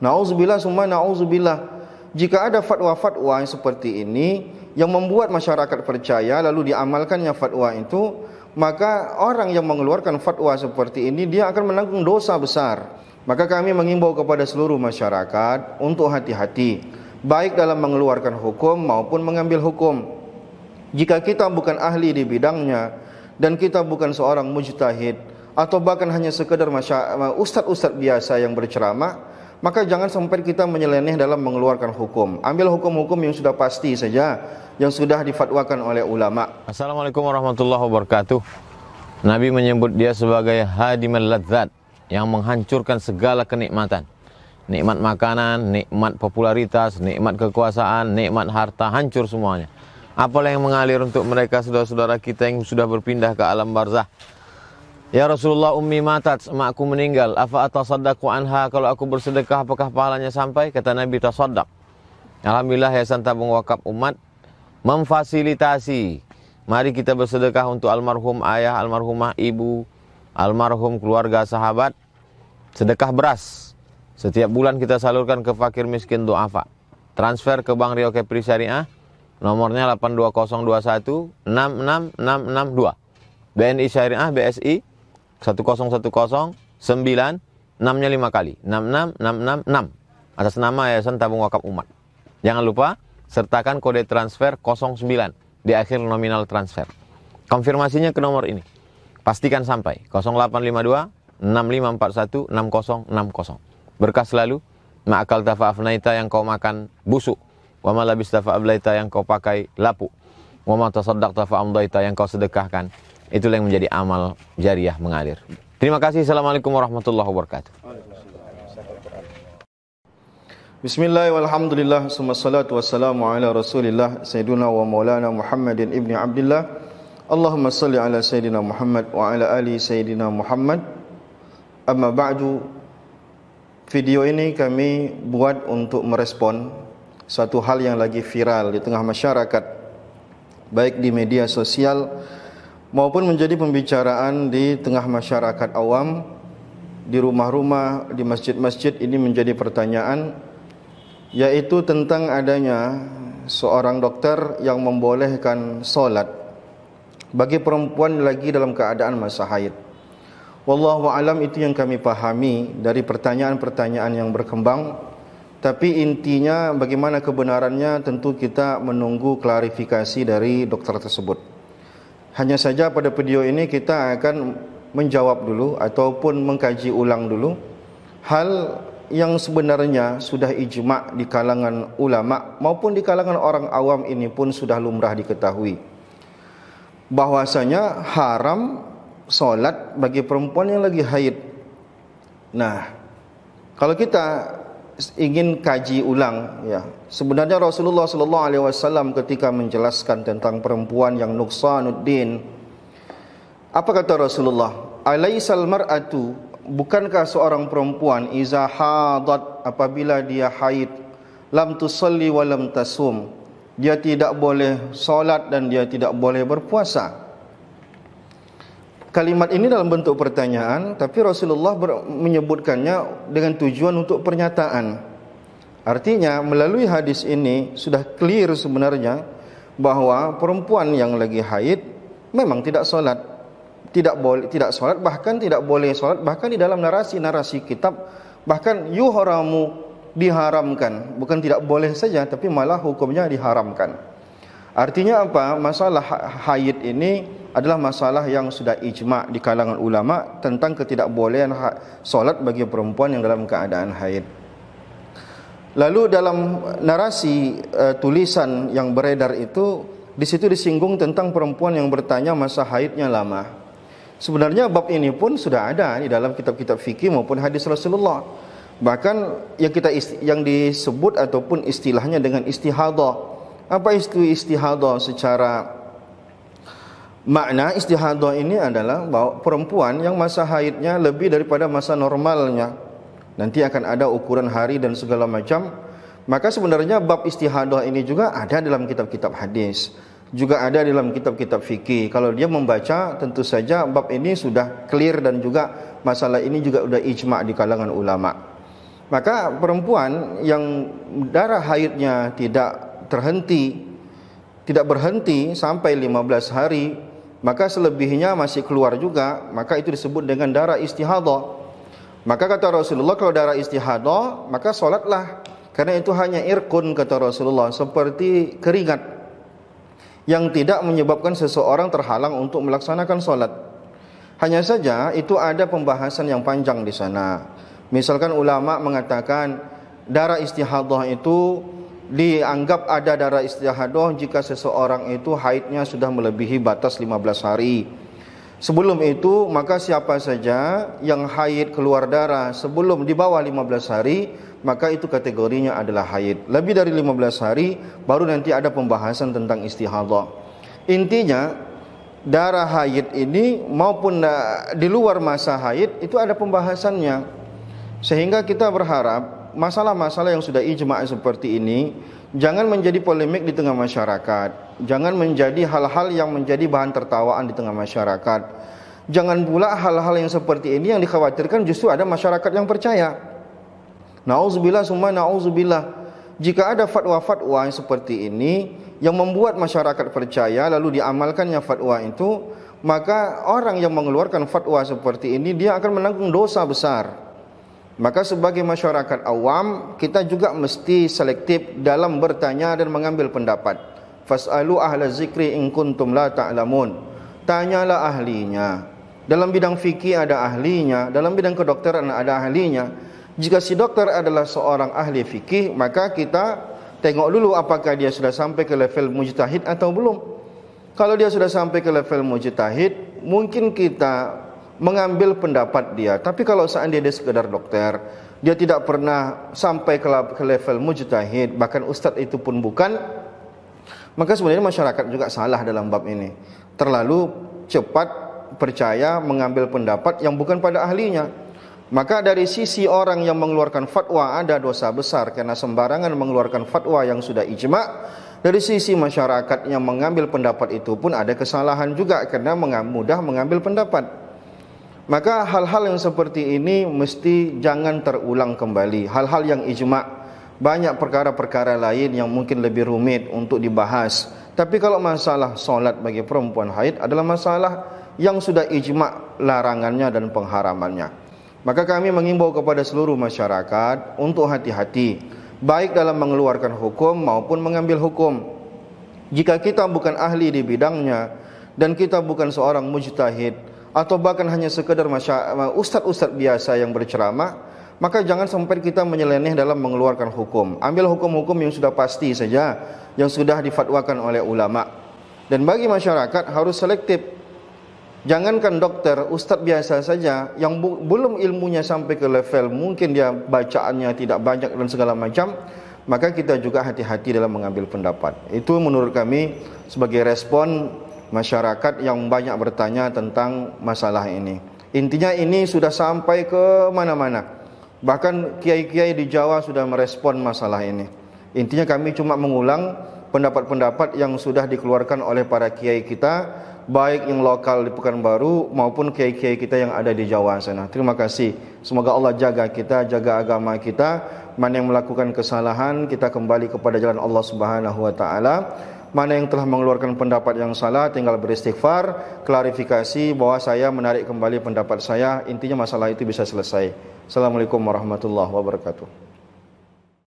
Nauzubillah semua nauzubillah. Jika ada fatwa-fatwa yang seperti ini yang membuat masyarakat percaya lalu diamalkannya fatwa itu, maka orang yang mengeluarkan fatwa seperti ini dia akan menanggung dosa besar. Maka kami mengimbau kepada seluruh masyarakat untuk hati-hati baik dalam mengeluarkan hukum maupun mengambil hukum. Jika kita bukan ahli di bidangnya dan kita bukan seorang mujtahid atau bahkan hanya sekedar ustad ustad biasa yang berceramah, maka jangan sampai kita menyeleneh dalam mengeluarkan hukum. Ambil hukum-hukum yang sudah pasti saja, yang sudah difatwakan oleh ulama. Assalamualaikum warahmatullahi wabarakatuh. Nabi menyebut dia sebagai hadimal ladzat yang menghancurkan segala kenikmatan. Nikmat makanan, nikmat popularitas, nikmat kekuasaan, nikmat harta hancur semuanya. Apalah yang mengalir untuk mereka saudara-saudara kita yang sudah berpindah ke alam barzah Ya Rasulullah ummi matat, emakku meninggal. Afa atasaddaqu anha, kalau aku bersedekah apakah pahalanya sampai? Kata Nabi tasaddaq. Alhamdulillah ya Tabung Wakaf Umat memfasilitasi. Mari kita bersedekah untuk almarhum ayah, almarhumah ibu, almarhum keluarga sahabat. Sedekah beras. Setiap bulan kita salurkan ke fakir miskin du'afa. Transfer ke Bank Rio Kepri Syariah. Nomornya 82021 66662. BNI Syariah, BSI 1010 9 6-nya 5 kali. 66 66 6 atas nama Yayasan Tabung Wakaf Umat. Jangan lupa sertakan kode transfer 09 di akhir nominal transfer. Konfirmasinya ke nomor ini. Pastikan sampai 0852 6541 6060. Berkas selalu. Ma'akal tafa'afnaita yang kau makan busuk. Wa ma tafa'ablaita yang kau pakai lapuk. Wa ma tafa'amdaita yang kau sedekahkan. Itulah yang menjadi amal jariah mengalir. Terima kasih. Assalamualaikum warahmatullahi wabarakatuh. Bismillahirrahmanirrahim. Wassalatu wassalamu ala Rasulillah Sayyidina wa Maulana Muhammadin ibni Abdullah. Allahumma salli ala Sayyidina Muhammad wa ala ali Sayyidina Muhammad. Amma ba'du. Video ini kami buat untuk merespon satu hal yang lagi viral di tengah masyarakat baik di media sosial maupun menjadi pembicaraan di tengah masyarakat awam di rumah-rumah, di masjid-masjid ini menjadi pertanyaan yaitu tentang adanya seorang dokter yang membolehkan solat bagi perempuan lagi dalam keadaan masa haid. Wallahu alam itu yang kami pahami dari pertanyaan-pertanyaan yang berkembang. Tapi intinya bagaimana kebenarannya tentu kita menunggu klarifikasi dari dokter tersebut. Hanya saja pada video ini kita akan menjawab dulu ataupun mengkaji ulang dulu hal yang sebenarnya sudah ijma di kalangan ulama maupun di kalangan orang awam ini pun sudah lumrah diketahui bahwasanya haram solat bagi perempuan yang lagi haid. Nah, kalau kita ingin kaji ulang ya. Sebenarnya Rasulullah sallallahu alaihi wasallam ketika menjelaskan tentang perempuan yang nuksanuddin apa kata Rasulullah? Alaisal mar'atu bukankah seorang perempuan iza hadat apabila dia haid lam tusalli wa lam tasum dia tidak boleh solat dan dia tidak boleh berpuasa. Kalimat ini dalam bentuk pertanyaan, tapi Rasulullah menyebutkannya dengan tujuan untuk pernyataan. Artinya melalui hadis ini sudah clear sebenarnya bahwa perempuan yang lagi haid memang tidak solat, tidak boleh tidak solat bahkan tidak boleh solat bahkan di dalam narasi-narasi kitab bahkan yuhramu diharamkan bukan tidak boleh saja tapi malah hukumnya diharamkan artinya apa masalah haid ini adalah masalah yang sudah ijma di kalangan ulama tentang ketidakbolehan solat bagi perempuan yang dalam keadaan haid. Lalu dalam narasi uh, tulisan yang beredar itu di situ disinggung tentang perempuan yang bertanya masa haidnya lama. Sebenarnya bab ini pun sudah ada di dalam kitab-kitab fikih maupun hadis Rasulullah. Bahkan yang kita yang disebut ataupun istilahnya dengan istihadah. Apa itu istihadah secara Makna istihadah ini adalah bahwa perempuan yang masa haidnya lebih daripada masa normalnya. Nanti akan ada ukuran hari dan segala macam. Maka sebenarnya bab istihadah ini juga ada dalam kitab-kitab hadis. Juga ada dalam kitab-kitab fikih. Kalau dia membaca tentu saja bab ini sudah clear dan juga masalah ini juga sudah ijma' di kalangan ulama. Maka perempuan yang darah haidnya tidak terhenti, tidak berhenti sampai 15 hari maka selebihnya masih keluar juga, maka itu disebut dengan darah istihadah. Maka kata Rasulullah kalau darah istihadah, maka solatlah. Karena itu hanya irkun kata Rasulullah, seperti keringat yang tidak menyebabkan seseorang terhalang untuk melaksanakan solat. Hanya saja itu ada pembahasan yang panjang di sana. Misalkan ulama mengatakan darah istihadah itu dianggap ada darah istihadah jika seseorang itu haidnya sudah melebihi batas 15 hari. Sebelum itu, maka siapa saja yang haid keluar darah sebelum di bawah 15 hari, maka itu kategorinya adalah haid. Lebih dari 15 hari baru nanti ada pembahasan tentang istihadah. Intinya darah haid ini maupun eh, di luar masa haid itu ada pembahasannya. Sehingga kita berharap masalah-masalah yang sudah ijma seperti ini jangan menjadi polemik di tengah masyarakat. Jangan menjadi hal-hal yang menjadi bahan tertawaan di tengah masyarakat. Jangan pula hal-hal yang seperti ini yang dikhawatirkan justru ada masyarakat yang percaya. Nauzubillah semua nauzubillah. Jika ada fatwa-fatwa seperti ini yang membuat masyarakat percaya lalu diamalkannya fatwa itu, maka orang yang mengeluarkan fatwa seperti ini dia akan menanggung dosa besar. Maka sebagai masyarakat awam, kita juga mesti selektif dalam bertanya dan mengambil pendapat. Fas'alu ahla zikri in kuntum la ta'lamun. Tanyalah ahlinya. Dalam bidang fikih ada ahlinya, dalam bidang kedokteran ada ahlinya. Jika si dokter adalah seorang ahli fikih, maka kita tengok dulu apakah dia sudah sampai ke level mujtahid atau belum. Kalau dia sudah sampai ke level mujtahid, mungkin kita mengambil pendapat dia. Tapi kalau seandainya dia sekedar dokter, dia tidak pernah sampai ke level mujtahid, bahkan ustadz itu pun bukan, maka sebenarnya masyarakat juga salah dalam bab ini. Terlalu cepat percaya mengambil pendapat yang bukan pada ahlinya. Maka dari sisi orang yang mengeluarkan fatwa ada dosa besar karena sembarangan mengeluarkan fatwa yang sudah ijma. Dari sisi masyarakat yang mengambil pendapat itu pun ada kesalahan juga karena mudah mengambil pendapat. Maka hal-hal yang seperti ini mesti jangan terulang kembali. Hal-hal yang ijma' banyak perkara-perkara lain yang mungkin lebih rumit untuk dibahas. Tapi kalau masalah solat bagi perempuan haid adalah masalah yang sudah ijma' larangannya dan pengharamannya. Maka kami mengimbau kepada seluruh masyarakat untuk hati-hati baik dalam mengeluarkan hukum maupun mengambil hukum. Jika kita bukan ahli di bidangnya dan kita bukan seorang mujtahid, atau bahkan hanya sekedar ustadz-ustadz biasa yang berceramah, maka jangan sampai kita menyeleneh dalam mengeluarkan hukum. Ambil hukum-hukum yang sudah pasti saja, yang sudah difatwakan oleh ulama. Dan bagi masyarakat harus selektif. Jangankan dokter, ustadz biasa saja yang bu belum ilmunya sampai ke level mungkin dia bacaannya tidak banyak dan segala macam, maka kita juga hati-hati dalam mengambil pendapat. Itu menurut kami sebagai respon masyarakat yang banyak bertanya tentang masalah ini. Intinya ini sudah sampai ke mana-mana. Bahkan kiai-kiai di Jawa sudah merespon masalah ini. Intinya kami cuma mengulang pendapat-pendapat yang sudah dikeluarkan oleh para kiai kita baik yang lokal di Pekanbaru maupun kiai-kiai kita yang ada di Jawa sana. Terima kasih. Semoga Allah jaga kita, jaga agama kita. Mana yang melakukan kesalahan, kita kembali kepada jalan Allah Subhanahu wa taala. Mana yang telah mengeluarkan pendapat yang salah tinggal beristighfar, klarifikasi bahwa saya menarik kembali pendapat saya, intinya masalah itu bisa selesai. Assalamualaikum warahmatullahi wabarakatuh.